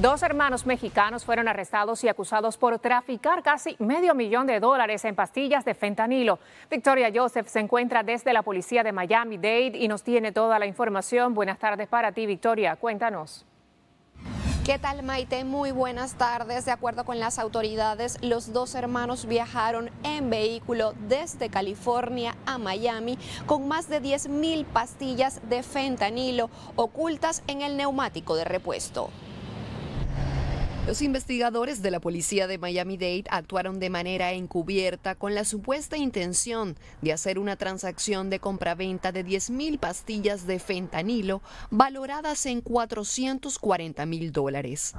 Dos hermanos mexicanos fueron arrestados y acusados por traficar casi medio millón de dólares en pastillas de fentanilo. Victoria Joseph se encuentra desde la policía de Miami Dade y nos tiene toda la información. Buenas tardes para ti, Victoria. Cuéntanos. ¿Qué tal Maite? Muy buenas tardes. De acuerdo con las autoridades, los dos hermanos viajaron en vehículo desde California a Miami con más de 10.000 pastillas de fentanilo ocultas en el neumático de repuesto. Los investigadores de la policía de Miami-Dade actuaron de manera encubierta con la supuesta intención de hacer una transacción de compra-venta de 10.000 pastillas de fentanilo valoradas en 440 mil dólares.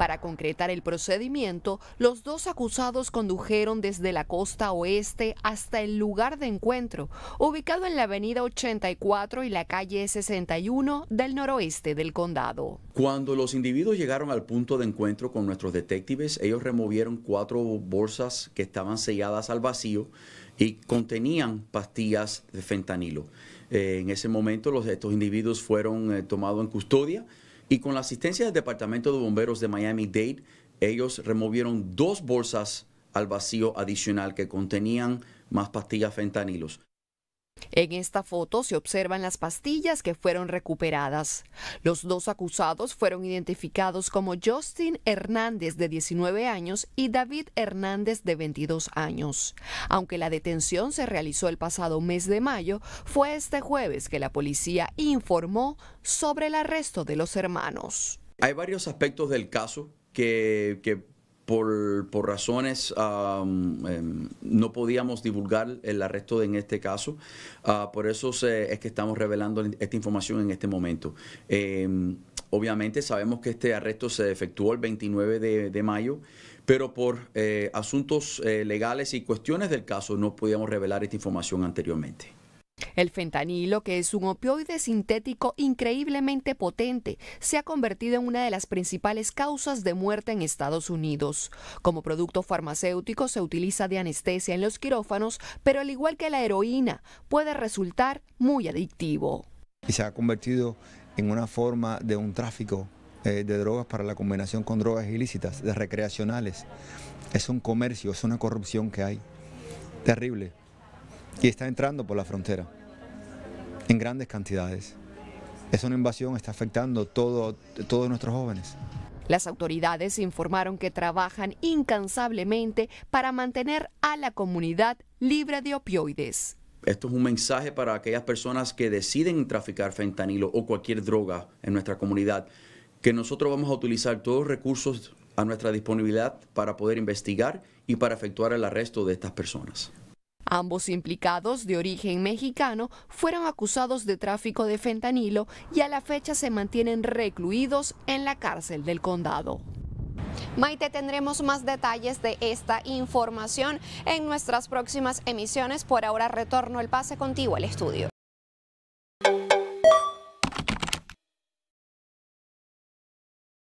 Para concretar el procedimiento, los dos acusados condujeron desde la costa oeste hasta el lugar de encuentro, ubicado en la avenida 84 y la calle 61 del noroeste del condado. Cuando los individuos llegaron al punto de encuentro con nuestros detectives, ellos removieron cuatro bolsas que estaban selladas al vacío y contenían pastillas de fentanilo. Eh, en ese momento estos individuos fueron eh, tomados en custodia. Y con la asistencia del Departamento de Bomberos de Miami-Dade, ellos removieron dos bolsas al vacío adicional que contenían más pastillas fentanilos. En esta foto se observan las pastillas que fueron recuperadas. Los dos acusados fueron identificados como Justin Hernández de 19 años y David Hernández de 22 años. Aunque la detención se realizó el pasado mes de mayo, fue este jueves que la policía informó sobre el arresto de los hermanos. Hay varios aspectos del caso que, que por, razones em, no podíamos divulgar el arresto en este caso. Ah, por eso es que estamos revelando esta información en este momento. Em, obviamente sabemos que este arresto se efectuó el 29 de, mayo, pero por eh, asuntos eh, legales y cuestiones del caso no podíamos revelar esta información anteriormente. El fentanilo, que es un opioide sintético increíblemente potente, se ha convertido en una de las principales causas de muerte en Estados Unidos. Como producto farmacéutico se utiliza de anestesia en los quirófanos, pero al igual que la heroína, puede resultar muy adictivo. Y se ha convertido en una forma de un tráfico eh, de drogas para la combinación con drogas ilícitas, de recreacionales. Es un comercio, es una corrupción que hay. Terrible. Y está entrando por la frontera en grandes cantidades. Es una invasión, está afectando a todos nuestros jóvenes. Las autoridades informaron que trabajan incansablemente para mantener a la comunidad libre de opioides. Esto es un mensaje para aquellas personas que deciden traficar fentanilo o cualquier droga en nuestra comunidad, que nosotros vamos a utilizar todos los recursos a nuestra disponibilidad para poder investigar y para efectuar el arresto de estas personas. Ambos implicados, de origen mexicano, fueron acusados de tráfico de fentanilo y a la fecha se mantienen recluidos en la cárcel del condado. Maite, tendremos más detalles de esta información en nuestras próximas emisiones. Por ahora retorno el pase contigo al estudio.